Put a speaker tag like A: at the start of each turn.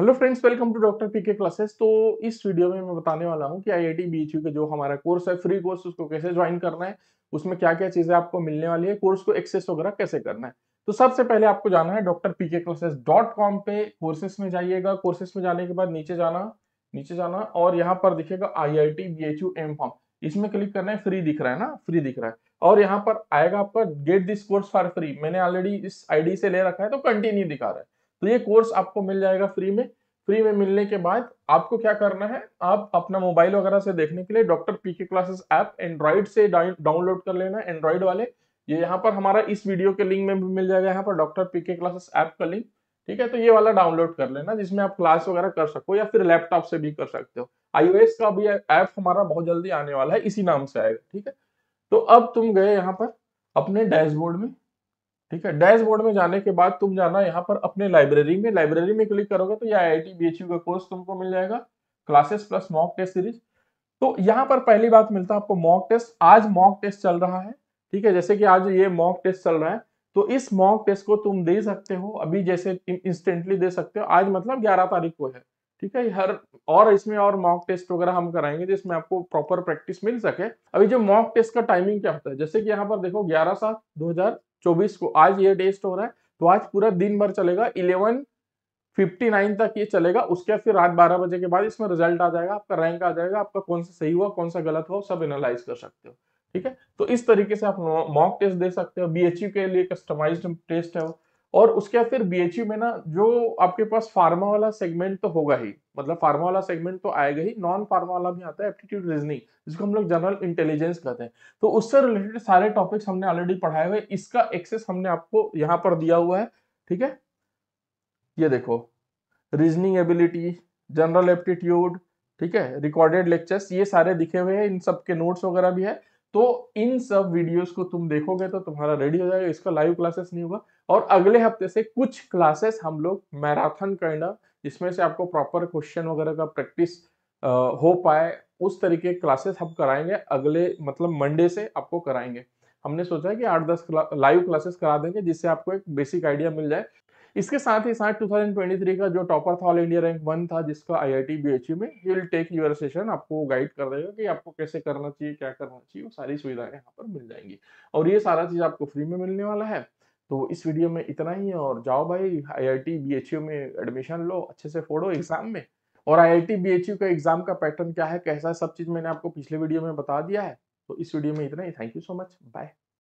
A: hello friends welcome to doctor PK classes तो इस video में मैं बताने वाला हूँ कि आईआईटी बीएचयू का जो हमारा कोर्स है फ्री कोर्स उसको कैसे ज्वाइन करना है उसमें क्या क्या चीज़ें आपको मिलने वाली है कोर्स को एक्सेस वगैरह कैसे करना है तो सबसे पहले आपको जाना है doctor PK classes dot com पे कोर्सेस में जाइएगा कोर्सेस में जाने के बाद नीचे जाना नीचे जाना और यहाँ पर दिखेगा I I T B H U एम फॉर्म इसमें क्लिक करना है फ्री दिख रहा है ना फ्री दिख रहा है और यहाँ पर आएगा आपका get this course for free मैंने ऑलरेडी इस आईडी से ले रखा है तो कंटिन्यू दिखा रहा है तो ये कोर्स आपको मिल जाएगा फ्री में फ्री में मिलने के बाद आपको क्या करना है आप अपना मोबाइल वगैरह से देखने के लिए doctor P K classes app android से डाउनलोड कर लेना एंड्रॉइड वाले ये यहाँ पर हमारा इस वीडियो के लिंक में भी मिल जाएगा यहाँ पर doctor P K classes app का लिंक ठीक है तो ये वाला डाउनलोड कर लेना जिसमें आप क्लास वगैरह कर सको या फिर लैपटॉप से भी कर सकते हो आईओएस का भी ऐप हमारा बहुत जल्दी आने वाला है इसी नाम से आएगा ठीक है तो अब तुम गए यहाँ पर अपने डैशबोर्ड में ठीक है डैशबोर्ड में जाने के बाद तुम जाना यहाँ पर अपने लाइब्रेरी में लाइब्रेरी में क्लिक करोगे तो ये आई आई टी का कोर्स तुमको मिल जाएगा classes plus mock test series तो यहाँ पर पहली बात मिलता है आपको मॉक टेस्ट आज मॉक टेस्ट चल रहा है ठीक है जैसे कि आज ये मॉक टेस्ट चल रहा है तो इस मॉक टेस्ट को तुम दे सकते हो अभी जैसे इंस्टेंटली दे सकते हो आज मतलब ग्यारह तारीख को है ठीक है हर और इसमें और मॉक टेस्ट वगैरह हम कराएंगे जिसमें आपको प्रॉपर प्रैक्टिस मिल सके अभी जो मॉक टेस्ट का टाइमिंग क्या होता है जैसे कि यहाँ पर देखो ग्यारह सात दो को आज ये टेस्ट हो रहा है तो आज पूरा दिन भर चलेगा इलेवन फिफ्टी तक ये चलेगा उसके बाद फिर रात बारह बजे के बाद इसमें रिजल्ट आ जाएगा आपका रैंक आ जाएगा आपका कौन सा सही हुआ कौन सा गलत हुआ सब एनालाइज कर सकते हो ठीक है तो इस तरीके से आप मॉक टेस्ट दे सकते हो बी के लिए कस्टमाइज्ड टेस्ट है वो और उसके बाद फिर बी में ना जो आपके पास फार्मा वाला सेगमेंट तो होगा ही मतलब फार्मा वाला सेगमेंट तो आएगा ही नॉन फार्मा वाला भी आता है एप्टीट्यूड रीजनिंग जिसको हम लोग जनरल इंटेलिजेंस कहते हैं तो उससे रिलेटेड सारे टॉपिक्स हमने ऑलरेडी पढ़ाए हुए इसका एक्सेस हमने आपको यहाँ पर दिया हुआ है ठीक है ये देखो रीजनिंग एबिलिटी जनरल एप्टीट्यूड ठीक है रिकॉर्डेड लेक्चर्स ये सारे दिखे हुए हैं इन सब के नोट्स वगैरह भी है तो इन सब वीडियोस को तुम देखोगे तो तुम्हारा रेडी हो जाएगा इसका लाइव क्लासेस नहीं होगा और अगले हफ्ते से कुछ क्लासेस हम लोग मैराथन करना जिसमें से आपको प्रॉपर क्वेश्चन वगैरह का प्रैक्टिस हो पाए उस तरीके क्लासेस हम कराएंगे अगले मतलब मंडे से आपको कराएंगे हमने सोचा है कि आठ दस क्ला, लाइव क्लासेस करा देंगे जिससे आपको एक बेसिक आइडिया मिल जाए इसके साथ ही साथ 2023 का जो टॉपर था ऑल इंडिया रैंक वन था जिसका I I T B H U में ही विल टेक यूर सेशन आपको गाइड कर देगा कि आपको कैसे करना चाहिए क्या करना चाहिए वो सारी सुविधाएं यहाँ पर मिल जाएंगी और ये सारा चीज़ आपको फ्री में मिलने वाला है तो इस वीडियो में इतना ही है और जाओ भाई I I T B H U में एडमिशन लो अच्छे से फोड़ो एग्जाम में और I I T B H U का एग्जाम का पैटर्न क्या है कैसा है सब चीज़ मैंने आपको पिछले वीडियो में बता दिया है तो इस वीडियो में इतना ही thank you so much bye